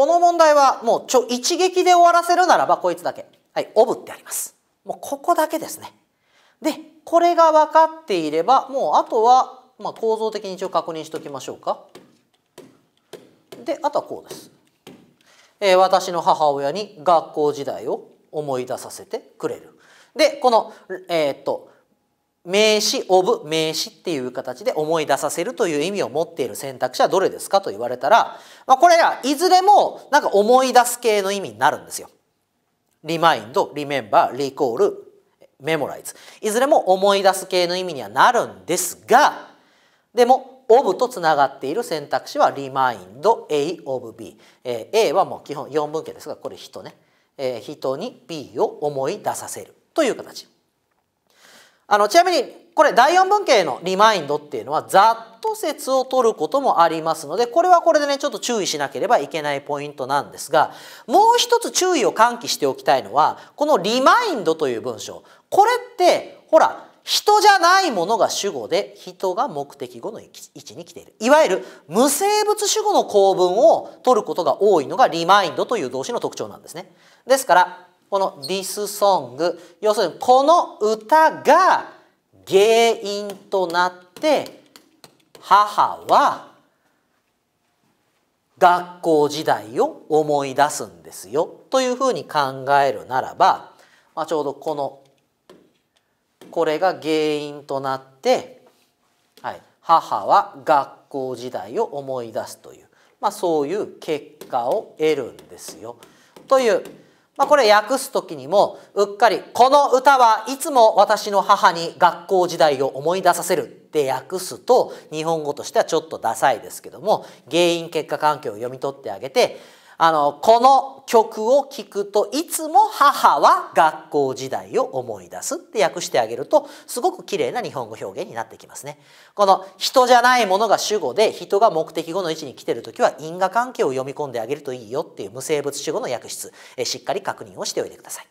この問題はもうちょ一撃で終わらせるならばこいつだけ。はい、オブってあります。もうここだけですね。で、これが分かっていれば、もうあとは、まあ、構造的に一応確認しておきましょうか。で、あとはこうです。えー、私の母親に学校時代を思い出させてくれる。で、この、えー、っと、名詞オブ名詞っていう形で思い出させるという意味を持っている選択肢はどれですかと言われたら、まあ、これらいずれもなんか思い出す系の意味になるんですよ。リマインド、リメンバー、リコール、メモライズ。いずれも思い出す系の意味にはなるんですが、でも、オブとつながっている選択肢はリマインド、A、オブ、B。え A はもう基本4文形ですが、これ人ね。え人に B を思い出させるという形。あのちなみにこれ第4文型のリマインドっていうのはざっと説を取ることもありますのでこれはこれでねちょっと注意しなければいけないポイントなんですがもう一つ注意を喚起しておきたいのはこのリマインドという文章これってほら人じゃないものが主語で人が目的語の位置に来ているいわゆる無生物主語の構文を取ることが多いのがリマインドという動詞の特徴なんですねですからこの this song 要するにこの歌が原因となって母は学校時代を思い出すんですよというふうに考えるならば、まあ、ちょうどこのこれが原因となって、はい、母は学校時代を思い出すという、まあ、そういう結果を得るんですよというまあ、これ訳す時にもうっかり「この歌はいつも私の母に学校時代を思い出させる」って訳すと日本語としてはちょっとダサいですけども原因結果関係を読み取ってあげてあの、この曲を聴くといつも母は学校時代を思い出すって訳してあげるとすごく綺麗な日本語表現になってきますね。この人じゃないものが主語で人が目的語の位置に来てる時は因果関係を読み込んであげるといいよっていう無生物主語の訳出しっかり確認をしておいてください。